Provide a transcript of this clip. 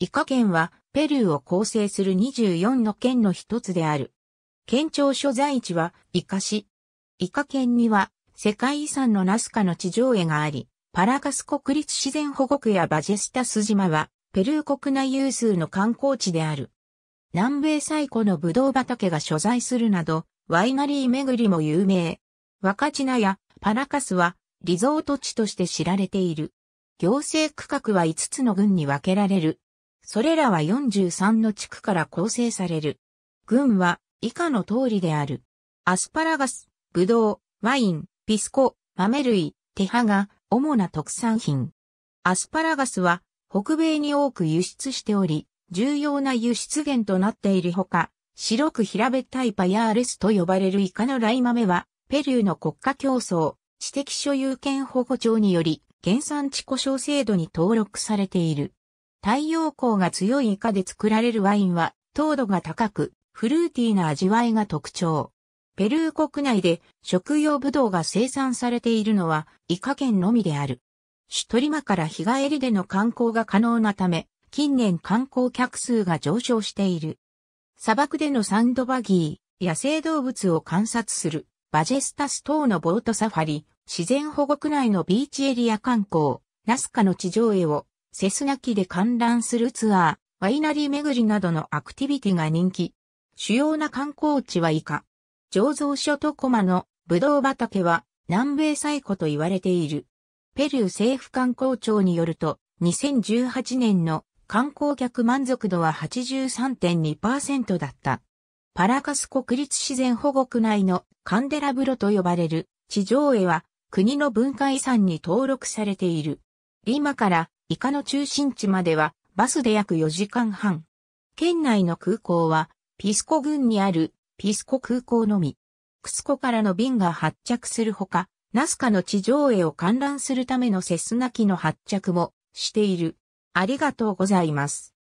イカ県は、ペルーを構成する24の県の一つである。県庁所在地は、イカ市。イカ県には、世界遺産のナスカの地上絵があり、パラカス国立自然保護区やバジェスタス島は、ペルー国内有数の観光地である。南米最古のブドウ畑が所在するなど、ワイナリー巡りも有名。ワカチナやパラカスは、リゾート地として知られている。行政区画は5つの郡に分けられる。それらは43の地区から構成される。群は以下の通りである。アスパラガス、ブドウ、ワイン、ピスコ、豆類、手羽が主な特産品。アスパラガスは北米に多く輸出しており、重要な輸出源となっているほか、白く平べったいパヤーレスと呼ばれるイカのライ豆は、ペルーの国家競争、知的所有権保護庁により、原産地故障制度に登録されている。太陽光が強いイカで作られるワインは糖度が高く、フルーティーな味わいが特徴。ペルー国内で食用ブドウが生産されているのはイカ県のみである。シュトリマから日帰りでの観光が可能なため、近年観光客数が上昇している。砂漠でのサンドバギー、野生動物を観察する、バジェスタス等のボートサファリ、自然保護区内のビーチエリア観光、ナスカの地上絵をセスナ機で観覧するツアー、ワイナリー巡りなどのアクティビティが人気。主要な観光地は以下。醸造所とコマのブドウ畑は南米最古と言われている。ペルー政府観光庁によると、2018年の観光客満足度は83.2%だった。パラカス国立自然保護区内のカンデラブロと呼ばれる地上絵は国の文化遺産に登録されている。リマからイカの中心地まではバスで約4時間半。県内の空港はピスコ郡にあるピスコ空港のみ。クスコからの便が発着するほか、ナスカの地上絵を観覧するためのセスナ機の発着もしている。ありがとうございます。